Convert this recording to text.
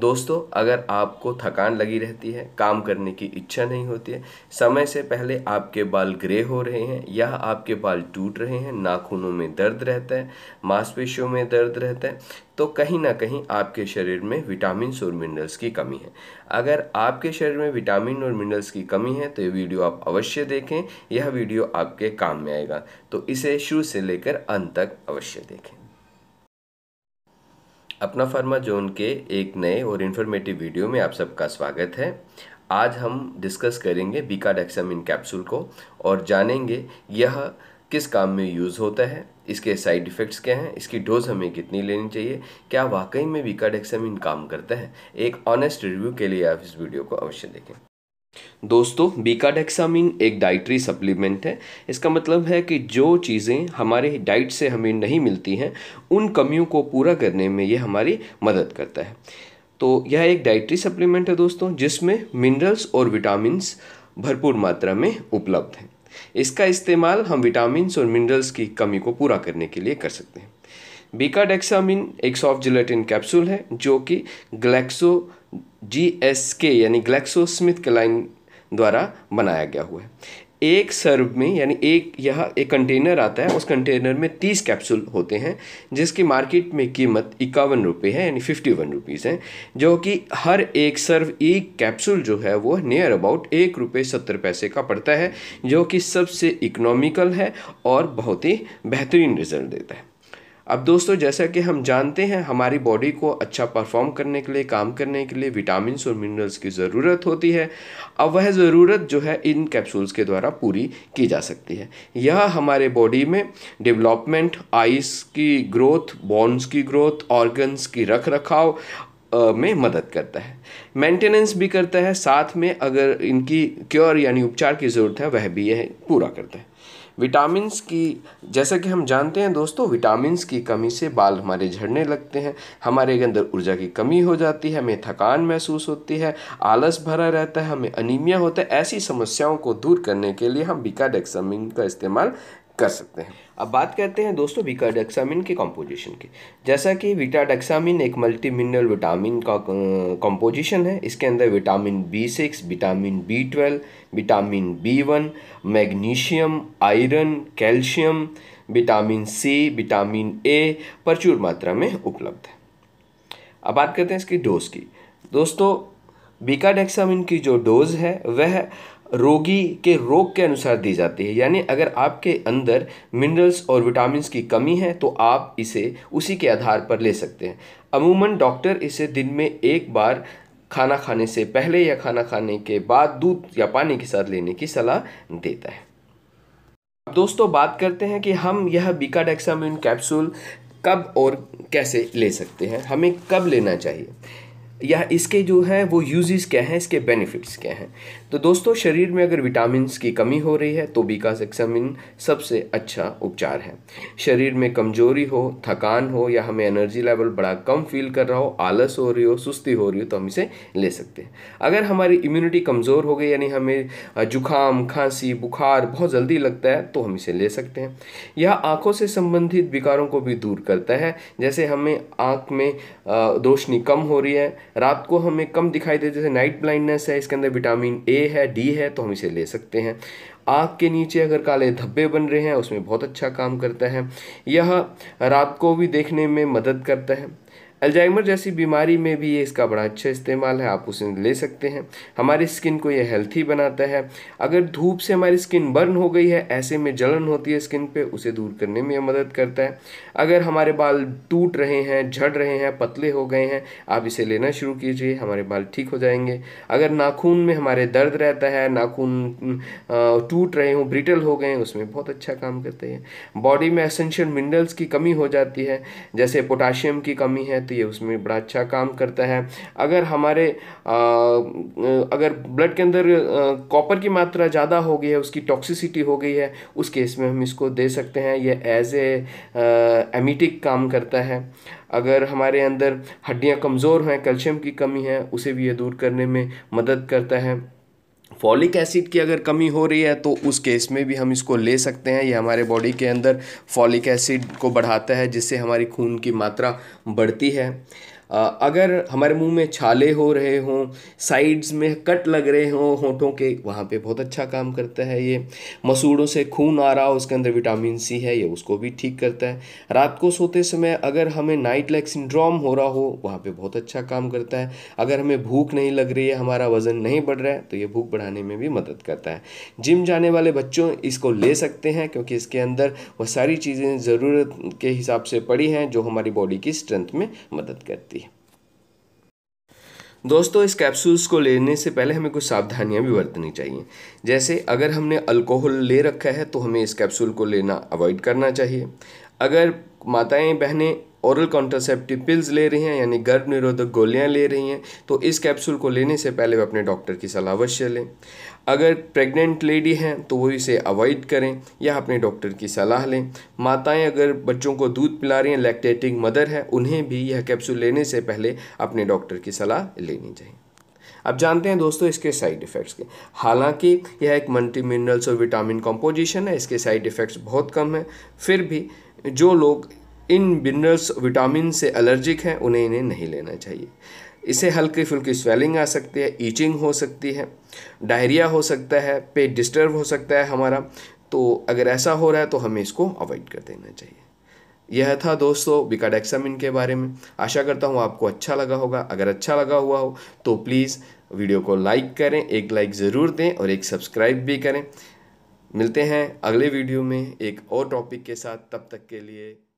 दोस्तों अगर आपको थकान लगी रहती है काम करने की इच्छा नहीं होती है समय से पहले आपके बाल ग्रे हो रहे हैं या आपके बाल टूट रहे हैं नाखूनों में दर्द रहता है मांसपेशियों में दर्द रहता है तो कहीं ना कहीं आपके शरीर में विटामिन और मिनरल्स की कमी है अगर आपके शरीर में विटामिन और मिनरल्स की कमी है तो ये वीडियो आप अवश्य देखें यह वीडियो आपके काम में आएगा तो इसे शुरू से लेकर अंत तक अवश्य देखें अपना फार्मा जोन के एक नए और इन्फॉर्मेटिव वीडियो में आप सबका स्वागत है आज हम डिस्कस करेंगे बीकाडेक्सम इन कैप्सूल को और जानेंगे यह किस काम में यूज़ होता है इसके साइड इफ़ेक्ट्स क्या हैं इसकी डोज हमें कितनी लेनी चाहिए क्या वाकई में बीका इन काम करता है एक ऑनेस्ट रिव्यू के लिए आप इस वीडियो को अवश्य देखें दोस्तों बीकाडेक्सामिन एक डाइटरी सप्लीमेंट है इसका मतलब है कि जो चीज़ें हमारे डाइट से हमें नहीं मिलती हैं उन कमियों को पूरा करने में ये हमारी मदद करता है तो यह एक डाइटरी सप्लीमेंट है दोस्तों जिसमें मिनरल्स और विटामिन भरपूर मात्रा में उपलब्ध हैं इसका इस्तेमाल हम विटामिन और मिनरल्स की कमी को पूरा करने के लिए कर सकते हैं बीकाडेक्सामिन एक सॉफ्ट जिलेटिन कैप्सूल है जो कि ग्लैक्सो जी एस के यानी ग्लैक्सो स्मिथ के लाइन द्वारा बनाया गया हुआ है एक सर्व में यानी एक यह एक कंटेनर आता है उस कंटेनर में तीस कैप्सूल होते हैं जिसकी मार्केट में कीमत इक्यावन रुपये है यानी फिफ्टी वन रुपीज़ है जो कि हर एक सर्व एक कैप्सूल जो है वो नियर अबाउट एक रुपये सत्तर पैसे का पड़ता है जो कि सबसे इकोनॉमिकल है और बहुत ही बेहतरीन रिजल्ट देता है अब दोस्तों जैसा कि हम जानते हैं हमारी बॉडी को अच्छा परफॉर्म करने के लिए काम करने के लिए विटामिन और मिनरल्स की ज़रूरत होती है अब वह ज़रूरत जो है इन कैप्सूल्स के द्वारा पूरी की जा सकती है यह हमारे बॉडी में डेवलपमेंट आइस की ग्रोथ बॉन्स की ग्रोथ ऑर्गन्स की रख रखाव में मदद करता है मेंटेनेंस भी करता है साथ में अगर इनकी क्योर यानी उपचार की ज़रूरत है वह भी यह पूरा करता है विटामिन्स की जैसा कि हम जानते हैं दोस्तों विटामिन्स की कमी से बाल हमारे झड़ने लगते हैं हमारे अंदर ऊर्जा की कमी हो जाती है हमें थकान महसूस होती है आलस भरा रहता है हमें अनीमिया होता है ऐसी समस्याओं को दूर करने के लिए हम बीकाडेक्सामिन का इस्तेमाल कर सकते हैं अब बात करते हैं दोस्तों वीटाडक्सामिन के कॉम्पोजिशन की जैसा कि वीटाडक्सामिन एक मल्टी मिनरल विटामिन का कॉम्पोजिशन है इसके अंदर vitamin B six vitamin B twelve vitamin B one magnesium iron calcium vitamin C vitamin A प्रचुर मात्रा में उपलब्ध है अब बात करते हैं इसकी डोज की दोस्तों बीकाडेक्सामिन की जो डोज़ है वह रोगी के रोग के अनुसार दी जाती है यानी अगर आपके अंदर मिनरल्स और विटामिन की कमी है तो आप इसे उसी के आधार पर ले सकते हैं अमूमन डॉक्टर इसे दिन में एक बार खाना खाने से पहले या खाना खाने के बाद दूध या पानी के साथ लेने की सलाह देता है अब दोस्तों बात करते हैं कि हम यह बीकाडेक्सामिन कैप्सूल कब और कैसे ले सकते हैं हमें कब लेना चाहिए या इसके जो है वो यूजेस क्या हैं इसके बेनिफिट्स क्या हैं तो दोस्तों शरीर में अगर विटामिन की कमी हो रही है तो सेक्सामिन सबसे अच्छा उपचार है शरीर में कमजोरी हो थकान हो या हमें एनर्जी लेवल बड़ा कम फील कर रहा हो आलस हो रही हो सुस्ती हो रही हो तो हम इसे ले सकते हैं अगर हमारी इम्यूनिटी कमज़ोर हो गई यानी हमें जुकाम खांसी बुखार बहुत जल्दी लगता है तो हम इसे ले सकते हैं यह आँखों से संबंधित विकारों को भी दूर करता है जैसे हमें आँख में रोशनी कम हो रही है रात को हमें कम दिखाई दे जैसे नाइट ब्लाइंडनेस है इसके अंदर विटामिन ए है डी है तो हम इसे ले सकते हैं आँख के नीचे अगर काले धब्बे बन रहे हैं उसमें बहुत अच्छा काम करता है यह रात को भी देखने में मदद करता है अल्जाइमर जैसी बीमारी में भी ये इसका बड़ा अच्छा इस्तेमाल है आप उसे ले सकते हैं हमारी स्किन को ये हेल्थी बनाता है अगर धूप से हमारी स्किन बर्न हो गई है ऐसे में जलन होती है स्किन पे उसे दूर करने में मदद करता है अगर हमारे बाल टूट रहे हैं झड़ रहे हैं पतले हो गए हैं आप इसे लेना शुरू कीजिए हमारे बाल ठीक हो जाएंगे अगर नाखून में हमारे दर्द रहता है नाखून टूट रहे हों ब्रिटल हो गए उसमें बहुत अच्छा काम करते हैं बॉडी में एसेंशियल मिनरल्स की कमी हो जाती है जैसे पोटाशियम की कमी है होती है उसमें बड़ा अच्छा काम करता है अगर हमारे अगर ब्लड के अंदर कॉपर की मात्रा ज़्यादा हो गई है उसकी टॉक्सिसिटी हो गई है उस केस में हम इसको दे सकते हैं यह एज ए एमिटिक काम करता है अगर हमारे अंदर हड्डियाँ कमज़ोर हैं कैल्शियम की कमी है उसे भी ये दूर करने में मदद करता है फॉलिक एसिड की अगर कमी हो रही है तो उस केस में भी हम इसको ले सकते हैं ये हमारे बॉडी के अंदर फॉलिक एसिड को बढ़ाता है जिससे हमारी खून की मात्रा बढ़ती है अगर हमारे मुंह में छाले हो रहे हों साइड्स में कट लग रहे हों होठों के वहाँ पे बहुत अच्छा काम करता है ये मसूड़ों से खून आ रहा हो उसके अंदर विटामिन सी है ये उसको भी ठीक करता है रात को सोते समय अगर हमें नाइट लैक सिंड्रोम हो रहा हो वहाँ पे बहुत अच्छा काम करता है अगर हमें भूख नहीं लग रही है हमारा वज़न नहीं बढ़ रहा है तो ये भूख बढ़ाने में भी मदद करता है जिम जाने वाले बच्चों इसको ले सकते हैं क्योंकि इसके अंदर वह सारी चीज़ें ज़रूरत के हिसाब से पड़ी हैं जो हमारी बॉडी की स्ट्रेंथ में मदद करती है दोस्तों इस कैप्सूल्स को लेने से पहले हमें कुछ सावधानियां भी बरतनी चाहिए जैसे अगर हमने अल्कोहल ले रखा है तो हमें इस कैप्सूल को लेना अवॉइड करना चाहिए अगर माताएं बहनें औरल कॉन्ट्रासेप्टिव पिल्स ले रही हैं यानी गर्भ निरोधक गोलियां ले रही हैं तो इस कैप्सूल को लेने से पहले वे अपने डॉक्टर की सलाह अवश्य लें अगर प्रेग्नेंट लेडी हैं तो वो इसे अवॉइड करें या अपने डॉक्टर की सलाह लें माताएं अगर बच्चों को दूध पिला रही हैं लैक्टेटिंग मदर हैं उन्हें भी यह कैप्सूल लेने से पहले अपने डॉक्टर की सलाह लेनी चाहिए अब जानते हैं दोस्तों इसके साइड इफ़ेक्ट्स के हालांकि यह एक मल्टी मिनरल्स और विटामिन कॉम्पोजिशन है इसके साइड इफ़ेक्ट्स बहुत कम है फिर भी जो लोग इन मिनरल्स विटामिन से एलर्जिक हैं उन्हें इन्हें नहीं लेना चाहिए इसे हल्की फुल्की स्वेलिंग आ सकती है ईचिंग हो सकती है डायरिया हो सकता है पेट डिस्टर्ब हो सकता है हमारा तो अगर ऐसा हो रहा है तो हमें इसको अवॉइड कर देना चाहिए यह था दोस्तों बिकाडेक्सामिन के बारे में आशा करता हूँ आपको अच्छा लगा होगा अगर अच्छा लगा हुआ हो तो प्लीज़ वीडियो को लाइक करें एक लाइक ज़रूर दें और एक सब्सक्राइब भी करें मिलते हैं अगले वीडियो में एक और टॉपिक के साथ तब तक के लिए